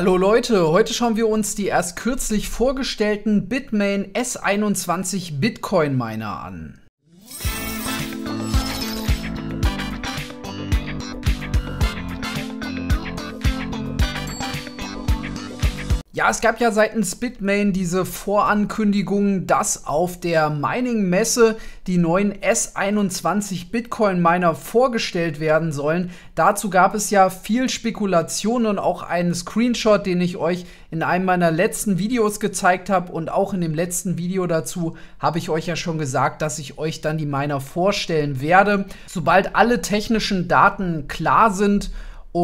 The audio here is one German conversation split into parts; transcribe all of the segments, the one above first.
Hallo Leute, heute schauen wir uns die erst kürzlich vorgestellten Bitmain S21 Bitcoin Miner an. Ja, es gab ja seitens Bitmain diese Vorankündigung, dass auf der Mining-Messe die neuen S21 Bitcoin-Miner vorgestellt werden sollen. Dazu gab es ja viel Spekulation und auch einen Screenshot, den ich euch in einem meiner letzten Videos gezeigt habe. Und auch in dem letzten Video dazu habe ich euch ja schon gesagt, dass ich euch dann die Miner vorstellen werde. Sobald alle technischen Daten klar sind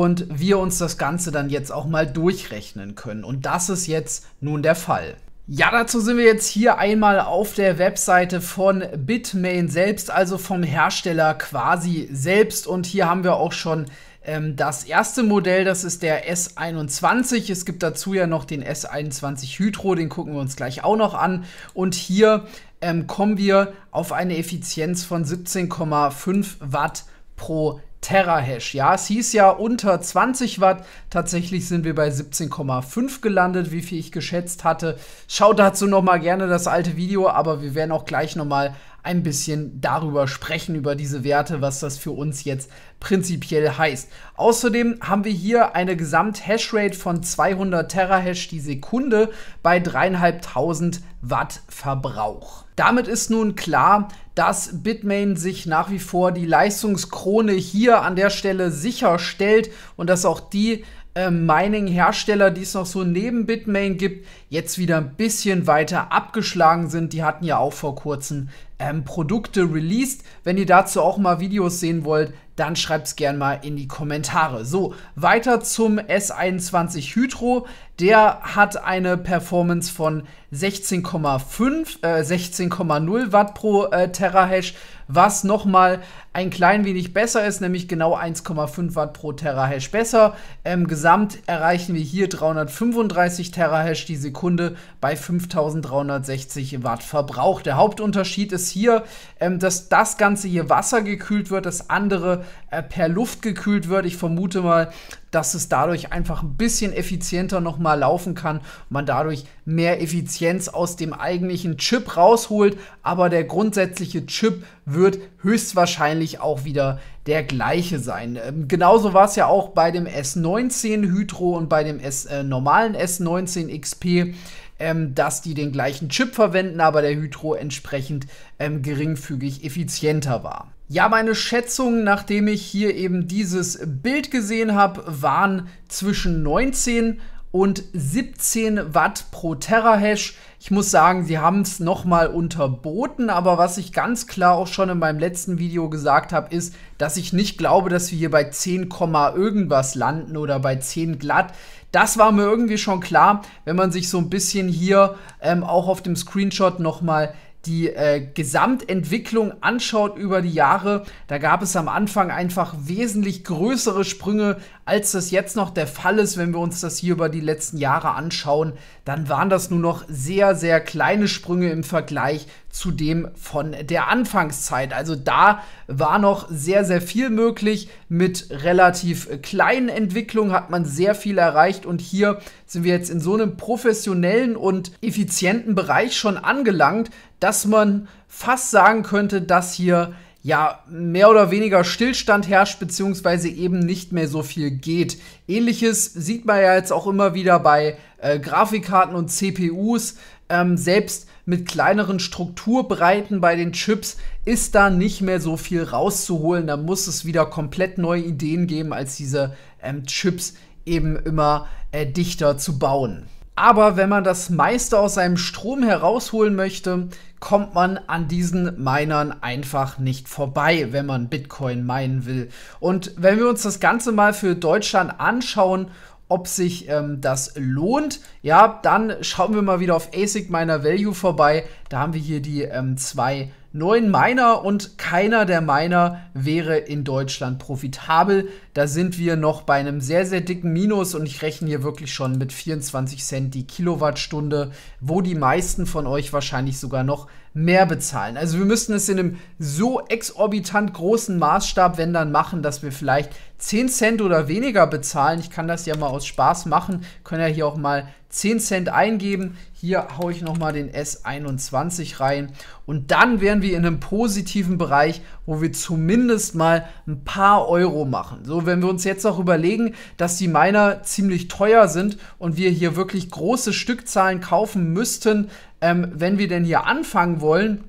und wir uns das Ganze dann jetzt auch mal durchrechnen können. Und das ist jetzt nun der Fall. Ja, dazu sind wir jetzt hier einmal auf der Webseite von Bitmain selbst, also vom Hersteller quasi selbst. Und hier haben wir auch schon ähm, das erste Modell, das ist der S21. Es gibt dazu ja noch den S21 Hydro, den gucken wir uns gleich auch noch an. Und hier ähm, kommen wir auf eine Effizienz von 17,5 Watt pro Terahash. Ja, es hieß ja unter 20 Watt. Tatsächlich sind wir bei 17,5 gelandet, wie viel ich geschätzt hatte. Schaut dazu nochmal gerne das alte Video, aber wir werden auch gleich nochmal ein bisschen darüber sprechen, über diese Werte, was das für uns jetzt prinzipiell heißt. Außerdem haben wir hier eine Gesamt-Hashrate von 200 Terahash die Sekunde bei 3.500 Watt Verbrauch. Damit ist nun klar, dass Bitmain sich nach wie vor die Leistungskrone hier an der Stelle sicherstellt und dass auch die äh, Mining-Hersteller, die es noch so neben Bitmain gibt, jetzt wieder ein bisschen weiter abgeschlagen sind. Die hatten ja auch vor kurzem ähm, Produkte released. Wenn ihr dazu auch mal Videos sehen wollt, dann schreibt es gerne mal in die Kommentare. So, weiter zum S21 Hydro. Der hat eine Performance von 16,5, äh, 16,0 Watt pro äh, Terahash was nochmal ein klein wenig besser ist, nämlich genau 1,5 Watt pro Terahash besser. Ähm, gesamt erreichen wir hier 335 Terahash die Sekunde bei 5360 Watt Verbrauch. Der Hauptunterschied ist hier, ähm, dass das Ganze hier wassergekühlt wird, das andere äh, per Luft gekühlt wird. Ich vermute mal, dass es dadurch einfach ein bisschen effizienter nochmal laufen kann, man dadurch mehr Effizienz aus dem eigentlichen Chip rausholt, aber der grundsätzliche Chip wird höchstwahrscheinlich auch wieder der gleiche sein. Ähm, genauso war es ja auch bei dem S19 Hydro und bei dem S, äh, normalen S19 XP ähm, dass die den gleichen Chip verwenden, aber der Hydro entsprechend ähm, geringfügig effizienter war. Ja, meine Schätzungen, nachdem ich hier eben dieses Bild gesehen habe, waren zwischen 19 und und 17 Watt pro Terahash. Ich muss sagen, sie haben es nochmal unterboten, aber was ich ganz klar auch schon in meinem letzten Video gesagt habe, ist, dass ich nicht glaube, dass wir hier bei 10, irgendwas landen oder bei 10 glatt. Das war mir irgendwie schon klar, wenn man sich so ein bisschen hier ähm, auch auf dem Screenshot nochmal die äh, Gesamtentwicklung anschaut über die Jahre, da gab es am Anfang einfach wesentlich größere Sprünge, als das jetzt noch der Fall ist. Wenn wir uns das hier über die letzten Jahre anschauen, dann waren das nur noch sehr, sehr kleine Sprünge im Vergleich zu dem von der Anfangszeit. Also da war noch sehr, sehr viel möglich. Mit relativ kleinen Entwicklungen hat man sehr viel erreicht und hier sind wir jetzt in so einem professionellen und effizienten Bereich schon angelangt, dass man fast sagen könnte, dass hier ja, mehr oder weniger Stillstand herrscht, beziehungsweise eben nicht mehr so viel geht. Ähnliches sieht man ja jetzt auch immer wieder bei äh, Grafikkarten und CPUs, ähm, selbst mit kleineren Strukturbreiten bei den Chips ist da nicht mehr so viel rauszuholen. Da muss es wieder komplett neue Ideen geben, als diese ähm, Chips eben immer äh, dichter zu bauen. Aber wenn man das meiste aus seinem Strom herausholen möchte, kommt man an diesen Minern einfach nicht vorbei, wenn man Bitcoin meinen will. Und wenn wir uns das Ganze mal für Deutschland anschauen ob sich ähm, das lohnt. Ja, dann schauen wir mal wieder auf ASIC Miner Value vorbei. Da haben wir hier die ähm, zwei neuen Miner und keiner der Miner wäre in Deutschland profitabel. Da sind wir noch bei einem sehr, sehr dicken Minus und ich rechne hier wirklich schon mit 24 Cent die Kilowattstunde, wo die meisten von euch wahrscheinlich sogar noch mehr bezahlen. Also wir müssten es in einem so exorbitant großen Maßstab, wenn dann machen, dass wir vielleicht 10 Cent oder weniger bezahlen. Ich kann das ja mal aus Spaß machen, können ja hier auch mal 10 Cent eingeben. Hier haue ich nochmal den S21 rein. Und dann wären wir in einem positiven Bereich, wo wir zumindest mal ein paar Euro machen. So, also wenn wir uns jetzt auch überlegen, dass die Miner ziemlich teuer sind und wir hier wirklich große Stückzahlen kaufen müssten, ähm, wenn wir denn hier anfangen wollen,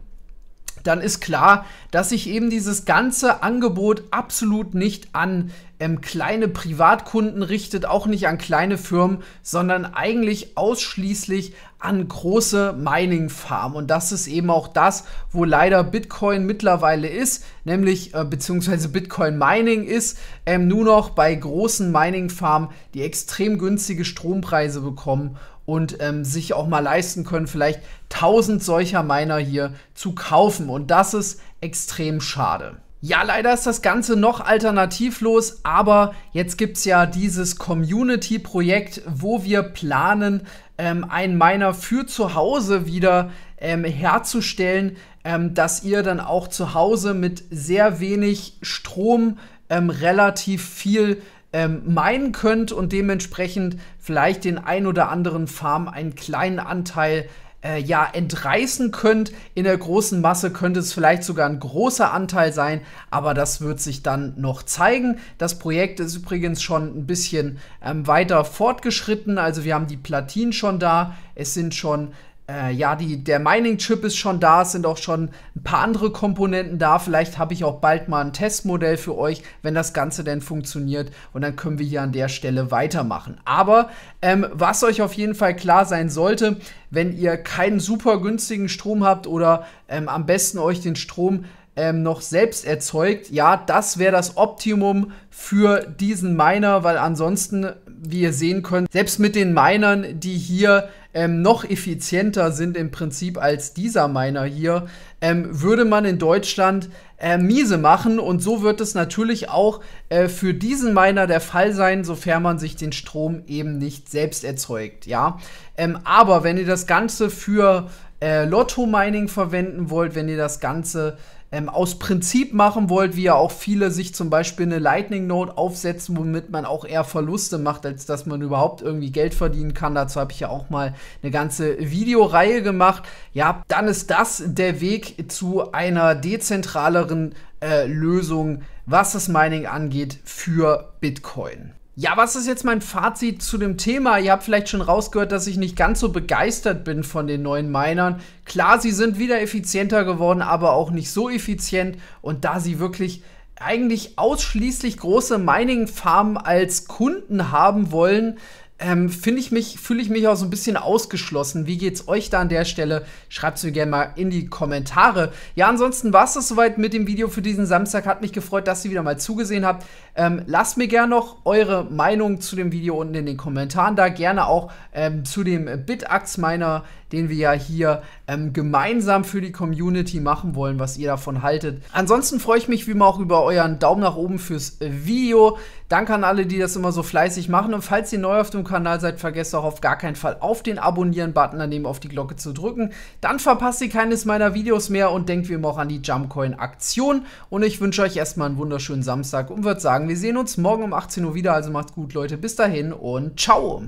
dann ist klar, dass sich eben dieses ganze Angebot absolut nicht an ähm, kleine Privatkunden richtet, auch nicht an kleine Firmen, sondern eigentlich ausschließlich an große Mining-Farmen. Und das ist eben auch das, wo leider Bitcoin mittlerweile ist, nämlich äh, beziehungsweise Bitcoin Mining ist ähm, nur noch bei großen Mining-Farmen, die extrem günstige Strompreise bekommen und ähm, sich auch mal leisten können, vielleicht 1000 solcher Miner hier zu kaufen. Und das ist extrem schade. Ja, leider ist das Ganze noch alternativlos, aber jetzt gibt es ja dieses Community-Projekt, wo wir planen, ähm, einen Miner für zu Hause wieder ähm, herzustellen, ähm, dass ihr dann auch zu Hause mit sehr wenig Strom ähm, relativ viel ähm, meinen könnt und dementsprechend vielleicht den ein oder anderen Farm einen kleinen Anteil äh, ja, entreißen könnt. In der großen Masse könnte es vielleicht sogar ein großer Anteil sein, aber das wird sich dann noch zeigen. Das Projekt ist übrigens schon ein bisschen ähm, weiter fortgeschritten. Also wir haben die Platinen schon da. Es sind schon äh, ja, die, der Mining-Chip ist schon da, es sind auch schon ein paar andere Komponenten da. Vielleicht habe ich auch bald mal ein Testmodell für euch, wenn das Ganze denn funktioniert. Und dann können wir hier an der Stelle weitermachen. Aber ähm, was euch auf jeden Fall klar sein sollte, wenn ihr keinen super günstigen Strom habt oder ähm, am besten euch den Strom ähm, noch selbst erzeugt, ja, das wäre das Optimum für diesen Miner, weil ansonsten wie ihr sehen könnt, selbst mit den Minern, die hier ähm, noch effizienter sind im Prinzip als dieser Miner hier, ähm, würde man in Deutschland äh, miese machen. Und so wird es natürlich auch äh, für diesen Miner der Fall sein, sofern man sich den Strom eben nicht selbst erzeugt. Ja? Ähm, aber wenn ihr das Ganze für äh, Lotto-Mining verwenden wollt, wenn ihr das Ganze ähm, aus Prinzip machen wollt, wie ja auch viele sich zum Beispiel eine Lightning Note aufsetzen, womit man auch eher Verluste macht, als dass man überhaupt irgendwie Geld verdienen kann. Dazu habe ich ja auch mal eine ganze Videoreihe gemacht. Ja, dann ist das der Weg zu einer dezentraleren äh, Lösung, was das Mining angeht, für Bitcoin. Ja, was ist jetzt mein Fazit zu dem Thema? Ihr habt vielleicht schon rausgehört, dass ich nicht ganz so begeistert bin von den neuen Minern. Klar, sie sind wieder effizienter geworden, aber auch nicht so effizient. Und da sie wirklich eigentlich ausschließlich große Mining-Farmen als Kunden haben wollen, ähm, finde ich mich, fühle ich mich auch so ein bisschen ausgeschlossen. Wie geht's euch da an der Stelle? Schreibt es mir gerne mal in die Kommentare. Ja, ansonsten war's das soweit mit dem Video für diesen Samstag. Hat mich gefreut, dass ihr wieder mal zugesehen habt. Ähm, lasst mir gerne noch eure Meinung zu dem Video unten in den Kommentaren da. Gerne auch ähm, zu dem Bitax-Miner, den wir ja hier ähm, gemeinsam für die Community machen wollen, was ihr davon haltet. Ansonsten freue ich mich wie immer auch über euren Daumen nach oben fürs Video. Danke an alle, die das immer so fleißig machen. Und falls ihr neu auf dem Kanal seid, vergesst auch auf gar keinen Fall auf den Abonnieren-Button daneben auf die Glocke zu drücken. Dann verpasst ihr keines meiner Videos mehr und denkt wie immer auch an die Jumpcoin-Aktion. Und ich wünsche euch erstmal einen wunderschönen Samstag und würde sagen, wir sehen uns morgen um 18 Uhr wieder. Also macht's gut, Leute. Bis dahin und ciao!